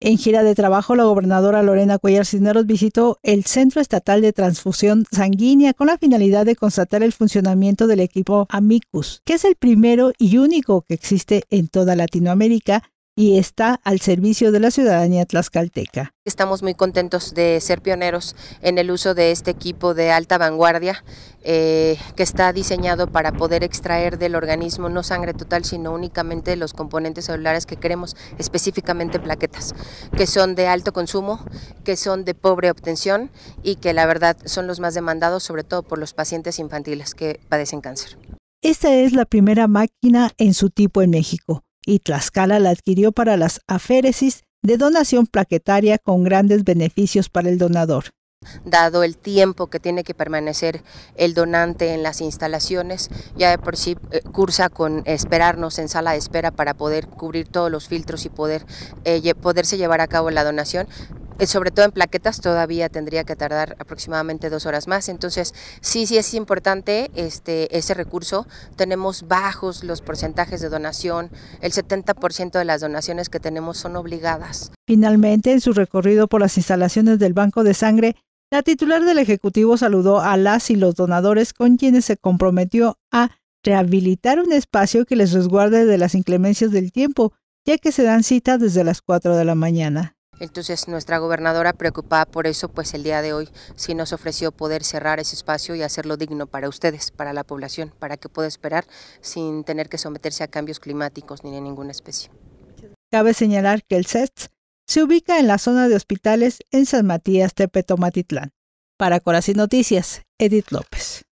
En gira de trabajo, la gobernadora Lorena Cuellar Cisneros visitó el Centro Estatal de Transfusión Sanguínea con la finalidad de constatar el funcionamiento del equipo Amicus, que es el primero y único que existe en toda Latinoamérica y está al servicio de la ciudadanía tlaxcalteca. Estamos muy contentos de ser pioneros en el uso de este equipo de alta vanguardia eh, que está diseñado para poder extraer del organismo no sangre total, sino únicamente los componentes celulares que queremos, específicamente plaquetas, que son de alto consumo, que son de pobre obtención y que la verdad son los más demandados, sobre todo por los pacientes infantiles que padecen cáncer. Esta es la primera máquina en su tipo en México y Tlaxcala la adquirió para las aféresis de donación plaquetaria con grandes beneficios para el donador. Dado el tiempo que tiene que permanecer el donante en las instalaciones, ya de por sí eh, cursa con esperarnos en sala de espera para poder cubrir todos los filtros y poder, eh, poderse llevar a cabo la donación, eh, sobre todo en plaquetas todavía tendría que tardar aproximadamente dos horas más. Entonces, sí, sí es importante este, ese recurso. Tenemos bajos los porcentajes de donación. El 70% de las donaciones que tenemos son obligadas. Finalmente, en su recorrido por las instalaciones del Banco de Sangre, la titular del Ejecutivo saludó a las y los donadores con quienes se comprometió a rehabilitar un espacio que les resguarde de las inclemencias del tiempo, ya que se dan cita desde las 4 de la mañana. Entonces nuestra gobernadora preocupada por eso, pues el día de hoy sí nos ofreció poder cerrar ese espacio y hacerlo digno para ustedes, para la población, para que pueda esperar sin tener que someterse a cambios climáticos ni de ninguna especie. Cabe señalar que el CETS se ubica en la zona de hospitales en San Matías Tepetomatitlán. Para Corazón Noticias, Edith López.